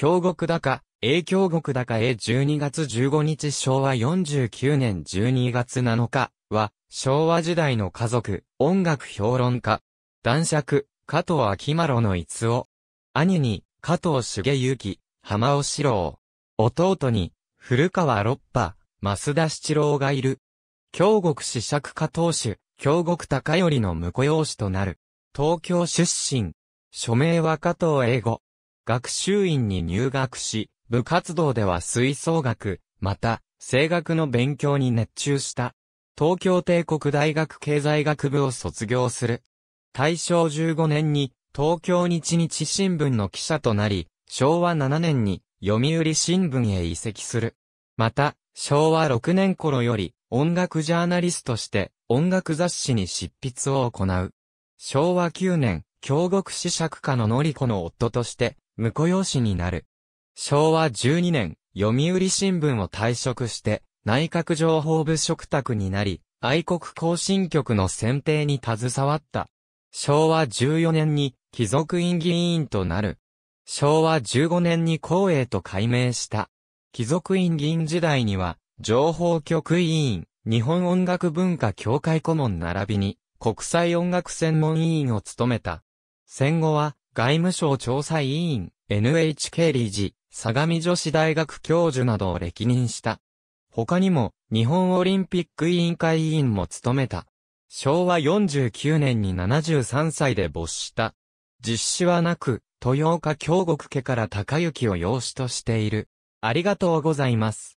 京極高、英京極高へ12月15日昭和49年12月7日は、昭和時代の家族、音楽評論家、男爵、加藤昭丸の逸夫。兄に、加藤茂之、浜尾四郎。弟に、古川六波、増田七郎がいる。京極四爵家当主、京極高頼の婿養子となる。東京出身。署名は加藤英語。学習院に入学し、部活動では吹奏楽、また、声楽の勉強に熱中した。東京帝国大学経済学部を卒業する。大正15年に東京日日新聞の記者となり、昭和7年に読売新聞へ移籍する。また、昭和6年頃より音楽ジャーナリストして音楽雑誌に執筆を行う。昭和9年、京極子釈家の典子の夫として婿養子になる。昭和12年、読売新聞を退職して、内閣情報部職宅になり、愛国行進局の選定に携わった。昭和14年に貴族院議員となる。昭和15年に公営と改名した。貴族院議員時代には、情報局委員、日本音楽文化協会顧問並びに、国際音楽専門委員を務めた。戦後は、外務省調査委員、NHK 理事、相模女子大学教授などを歴任した。他にも、日本オリンピック委員会委員も務めた。昭和49年に73歳で没した。実施はなく、豊岡京極家から高行を養子としている。ありがとうございます。